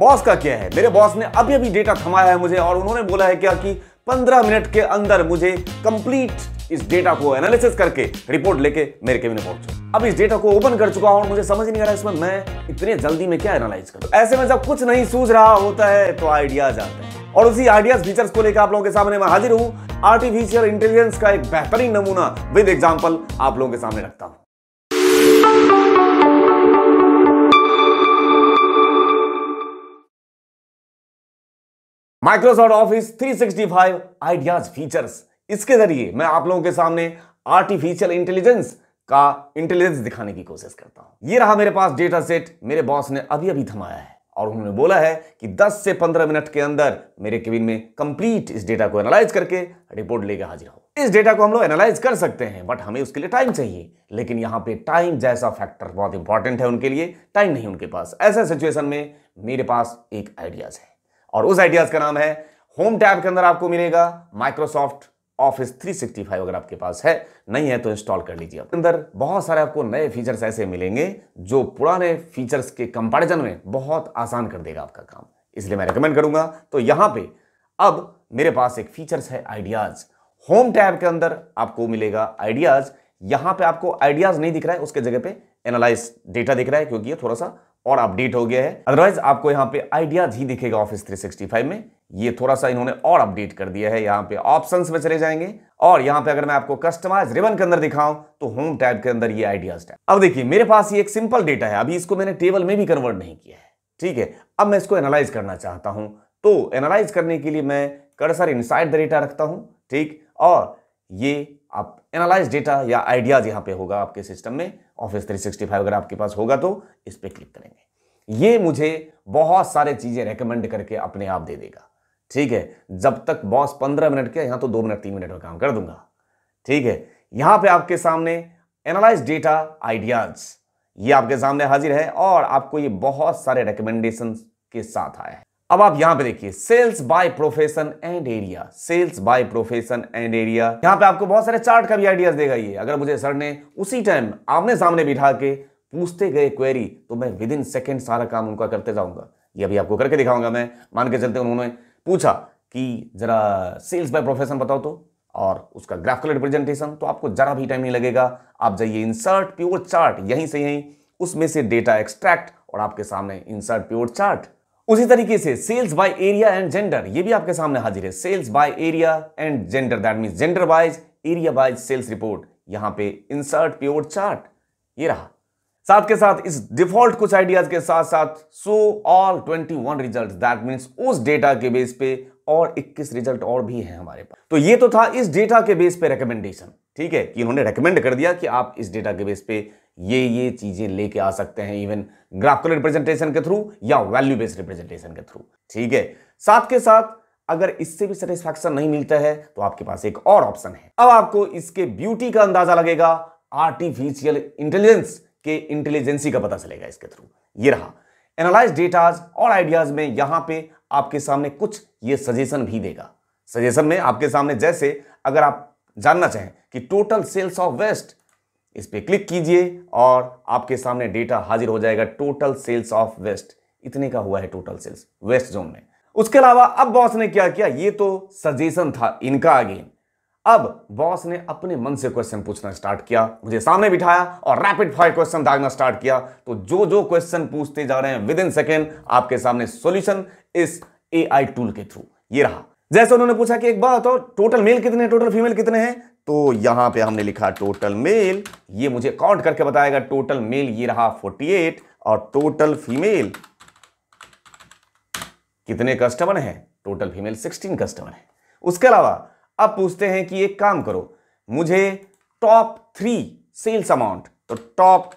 boss का क्या है मेरे बॉस ने अभी अभी डेटा थमाया है मुझे और उन्होंने बोला है क्या कि 15 मिनट के अंदर मुझे कंप्लीट इस डेटा को एनालिसिस करके रिपोर्ट लेके मेरे केबिन में पहुंचो अब इस डेटा को ओपन कर चुका हूं और मुझे समझ नहीं आ रहा इसमें मैं इतने जल्दी में क्या एनालाइज करूं ऐसे में जब कुछ नहीं सूझ रहा होता है तो आइडियाज आते हैं और उसी आइडियाज फीचर्स को लेकर आप लोगों के सामने मैं हाजिर हूं आर्टिफिशियल इंटेलिजेंस का एक बेहतरीन नमूना विद एग्जाम्पल आप लोगों के सामने रखता हूं माइक्रोसॉफ्ट ऑफिस 365 आइडियाज फीचर्स इसके जरिए मैं आप लोगों के सामने आर्टिफिशियल इंटेलिजेंस का इंटेलिजेंस दिखाने की कोशिश करता हूं ये रहा मेरे पास डेटा सेट मेरे बॉस ने अभी अभी थमाया है और उन्होंने बोला है कि 10 से 15 मिनट के अंदर मेरे केबिन में कंप्लीट इस डेटा को एनालाइज करके रिपोर्ट लेके हाजिर हो इस डेटा को हम लोग एनालाइज कर सकते हैं बट हमें उसके लिए टाइम चाहिए लेकिन यहाँ पे टाइम जैसा फैक्टर बहुत इंपॉर्टेंट है उनके लिए टाइम नहीं उनके पास ऐसे सिचुएशन में मेरे पास एक आइडियाज है और उस आइडियाज का नाम है होम टैब के अंदर आपको मिलेगा माइक्रोसॉफ्ट ऑफिस 365 अगर आपके पास है नहीं है तो इंस्टॉल कर लीजिए आप अंदर बहुत सारे आपको नए फीचर्स ऐसे मिलेंगे जो पुराने फीचर्स के कंपैरिजन में बहुत आसान कर देगा आपका काम इसलिए मैं रिकमेंड करूंगा तो यहां पे अब मेरे पास एक फीचर्स है आइडियाज होम टैब के अंदर आपको मिलेगा आइडियाज यहां पर आपको आइडियाज नहीं दिख रहा है उसके जगह पर एनालाइज डेटा दिख रहा है क्योंकि ये थोड़ा सा और अपडेट हो गया है अदरवाइज आपको यहाँ पे आइडियाज ही दिखेगा ऑफिस 365 में ये थोड़ा सा इन्होंने और अपडेट कर दिया है यहाँ पे ऑप्शंस में चले जाएंगे और यहाँ पे अगर मैं आपको कस्टमाइज रिबन के अंदर दिखाऊं तो होम टैब के अंदर ये आइडियाज टैब अब देखिए मेरे पास ये एक सिंपल डेटा है अभी इसको मैंने टेबल में भी कन्वर्ट नहीं किया है ठीक है अब मैं इसको एनालाइज करना चाहता हूं तो एनालाइज करने के लिए मैं कड़सर इन द डेटा रखता हूं ठीक और ये आप एनालाइज डेटा या आइडियाज़ यहाँ पे होगा आपके सिस्टम में ऑफिस 365 अगर आपके पास होगा तो इस पर क्लिक करेंगे ये मुझे बहुत सारे चीज़ें रेकमेंड करके अपने आप दे देगा ठीक है जब तक बॉस पंद्रह मिनट के यहाँ तो दो मिनट तीन मिनट में काम कर दूंगा ठीक है यहाँ पे आपके सामने एनालाइज डेटा आइडियाज ये आपके सामने हाजिर है और आपको ये बहुत सारे रिकमेंडेशन के साथ आया है अब आप यहां पे देखिए sales by profession and area sales by profession and area यहां पे आपको बहुत सारे चार्ट का भी आइडियाज देगा ये अगर मुझे सर ने उसी टाइम आमने सामने बिठा के पूछते गए क्वेरी तो मैं विद इन सेकेंड सारा काम उनका करते जाऊंगा ये अभी आपको करके दिखाऊंगा मैं मान के चलते उन्होंने पूछा कि जरा सेल्स बाय प्रोफेशन बताओ तो और उसका ग्राफिकल रिप्रेजेंटेशन तो आपको जरा भी टाइम नहीं लगेगा आप जाइए इंसर्ट प्योर चार्ट यहीं से यहीं उसमें से डेटा एक्सट्रैक्ट और आपके सामने इंसर्ट प्योर चार्ट उसी तरीके से sales by area and gender ये भी आपके सामने हाजिर है sales by area and gender that mean gender wise area wise sales report यहां पे इंसर्ट प्योर चार्ट ये रहा साथ के साथ इस डिफॉल्ट कुछ आइडियाज के साथ साथ so all 21 result that means उस डेटा के बेस पे और 21 रिजल्ट और भी हैं हमारे पास तो ये तो था इस डेटा के बेस पे रिकमेंडेशन ठीक है कि उन्होंने रिकमेंड कर दिया कि आप इस डेटा के बेस पे ये ये चीज़ें लेके आ सकते हैं इवन ग्राफिकल रिप्रेजेंटेशन के थ्रू या वैल्यू बेस्ड रिप्रेजेंटेशन के थ्रू ठीक है साथ के साथ अगर इससे भी सेटिस्फैक्शन नहीं मिलता है तो आपके पास एक और ऑप्शन है अब आपको इसके ब्यूटी का अंदाजा लगेगा आर्टिफिशियल इंटेलिजेंस के इंटेलिजेंसी का पता चलेगा इसके थ्रू ये रहा एनालाइज डेटाज और आइडियाज में यहां पे आपके सामने कुछ ये सजेशन भी देगा सजेशन में आपके सामने जैसे अगर आप जानना चाहें कि टोटल सेल्स ऑफ वेस्ट इस पर क्लिक कीजिए और आपके सामने डेटा हाजिर हो जाएगा टोटल सेल्स ऑफ वेस्ट इतने का हुआ है टोटल सेल्स वेस्ट जोन में उसके अलावा अब बॉस ने क्या किया ये तो सजेशन था इनका अगेन अब बॉस ने अपने मन से क्वेश्चन पूछना स्टार्ट किया मुझे सामने बिठाया और रैपिड फायर क्वेश्चन दागना स्टार्ट किया तो जो जो क्वेश्चन पूछते जा रहे हैं विद इन सेकेंड आपके सामने सोल्यूशन इस ए टूल के थ्रू ये रहा जैसे उन्होंने पूछा कि एक बात और टोटल मेल कितने टोटल फीमेल कितने हैं तो यहां पे हमने लिखा टोटल मेल ये मुझे काउंट करके बताएगा टोटल मेल ये रहा 48 और टोटल फीमेल कितने कस्टमर हैं टोटल फीमेल 16 कस्टमर हैं उसके अलावा अब पूछते हैं कि एक काम करो मुझे टॉप थ्री सेल्स अमाउंट तो टॉप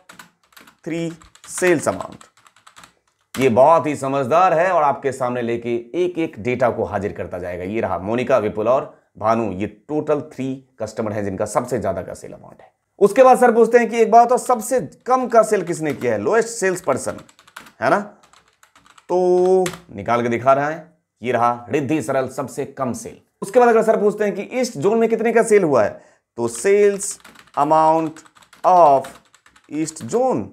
थ्री सेल्स अमाउंट ये बहुत ही समझदार है और आपके सामने लेके एक एक डेटा को हाजिर करता जाएगा ये रहा मोनिका विपुल और भानु ये टोटल थ्री कस्टमर हैं जिनका सबसे ज्यादा का सेल अमाउंट है उसके बाद सर पूछते हैं कि एक बात और सबसे कम का सेल किसने किया है लोएस्ट सेल्स पर्सन है ना तो निकाल के दिखा रहा है ये रहा रिद्धि सरल सबसे कम सेल उसके बाद अगर सर पूछते हैं कि ईस्ट जोन में कितने का सेल हुआ है तो sales amount of east zone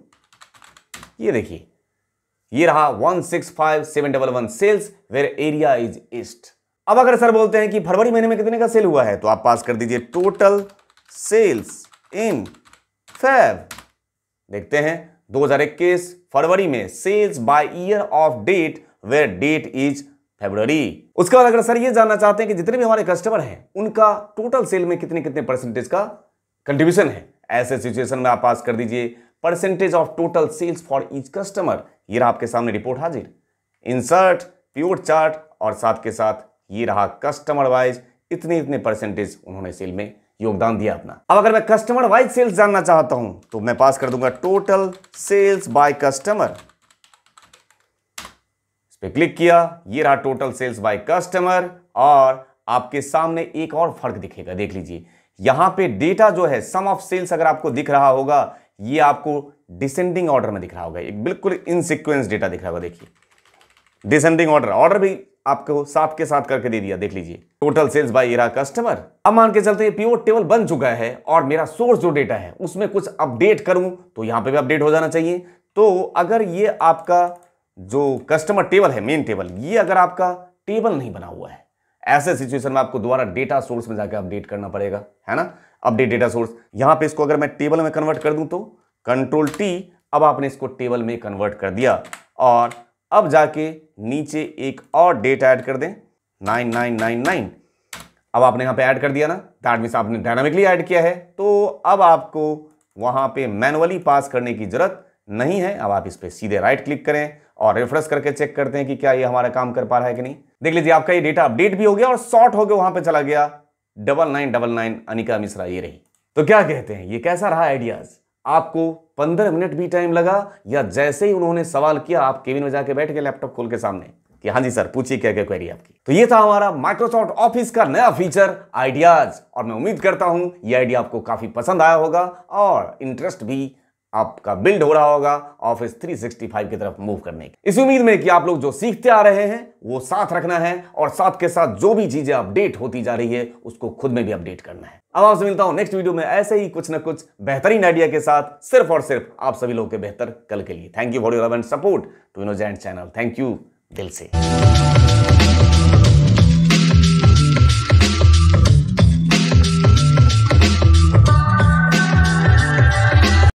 ये देखिए ये रहा one six five seven double one sales where area is east अब अगर सर बोलते हैं कि फरवरी महीने में कितने का सेल हुआ है तो आप पास कर दीजिए टोटल सेल्स इन फेब देखते हैं 2021 फरवरी में sales by year of date where date is February उसके बाद अगर सर ये जानना चाहते हैं कि जितने भी हमारे कस्टमर हैं उनका टोटल सेल में कितने कितने परसेंटेज का कंट्रीब्यूशन है ऐसे सिचुएशन में आप पास कर दीजिए percentage of total sales for each customer ये रहा आपके सामने रिपोर्ट हाजिर इंसर्ट प्योर चार्ट और साथ के साथ ये रहा कस्टमर वाइज इतने इतने परसेंटेज उन्होंने सेल में योगदान दिया अपना अब अगर मैं कस्टमर वाइज सेल्स जानना चाहता हूं तो मैं पास कर दूंगा टोटल सेल्स बाय कस्टमर इस पर क्लिक किया ये रहा टोटल सेल्स बाय कस्टमर और आपके सामने एक और फर्क दिखेगा देख लीजिए यहां पे डेटा जो है सम ऑफ सेल्स अगर आपको दिख रहा होगा ये आपको डिसेंडिंग ऑर्डर में दिख रहा होगा एक बिल्कुल इन सिक्वेंस डेटा दिख रहा होगा देखिए डिसेंडिंग ऑर्डर ऑर्डर भी आपको साफ के साथ करके दे दिया देख लीजिए total sales by area customer अब मान के चलते पीओ टेबल बन चुका है और मेरा सोर्स जो डेटा है उसमें कुछ अपडेट करूं तो यहां पे भी अपडेट हो जाना चाहिए तो अगर ये आपका जो कस्टमर टेबल है मेन टेबल ये अगर आपका टेबल नहीं बना हुआ है ऐसे सिचुएशन में आपको दोबारा डेटा सोर्स में जाकर अपडेट करना पड़ेगा है ना अपडेट डेटा सोर्स यहां पर इसको अगर मैं टेबल में कन्वर्ट कर दूं तो कंट्रोल टी अब आपने इसको टेबल में कन्वर्ट कर दिया और अब जाके नीचे एक और डेट ऐड कर दें नाइन नाइन नाइन नाइन अब आपने यहाँ पे ऐड कर दिया ना दैट मीन्स आपने डायनामिकली ऐड किया है तो अब आपको वहाँ पे मैनुअली पास करने की ज़रूरत नहीं है अब आप इस पर सीधे राइट क्लिक करें और रिफ्रेश करके चेक करते हैं कि क्या ये हमारा काम कर पा रहा है कि नहीं देख लीजिए आपका ये डेटा अपडेट भी हो गया और शॉर्ट हो गया वहाँ पर चला गया double nine double nine Anika Mishra ये रही तो क्या कहते हैं ये कैसा रहा आइडियाज़ आपको 15 मिनट भी टाइम लगा या जैसे ही उन्होंने सवाल किया आप केविन में जाके बैठ गए लैपटॉप खोल के सामने कि हाँ जी सर पूछिए क्या क्या क्वेरी आपकी तो ये था हमारा माइक्रोसॉफ्ट ऑफिस का नया फीचर आइडियाज और मैं उम्मीद करता हूं ये आइडिया आपको काफी पसंद आया होगा और इंटरेस्ट भी आपका बिल्ड हो रहा होगा ऑफिस 365 की तरफ मूव करने की इस उम्मीद में कि आप लोग जो सीखते आ रहे हैं वो साथ रखना है और साथ के साथ जो भी चीजें अपडेट होती जा रही है उसको खुद में भी अपडेट करना है अब आपसे मिलता हूं नेक्स्ट वीडियो में ऐसे ही कुछ ना कुछ बेहतरीन आइडिया के साथ सिर्फ और सिर्फ आप सभी लोग के बेहतर कल के लिए thank you for your support to innocent channel thank you दिल से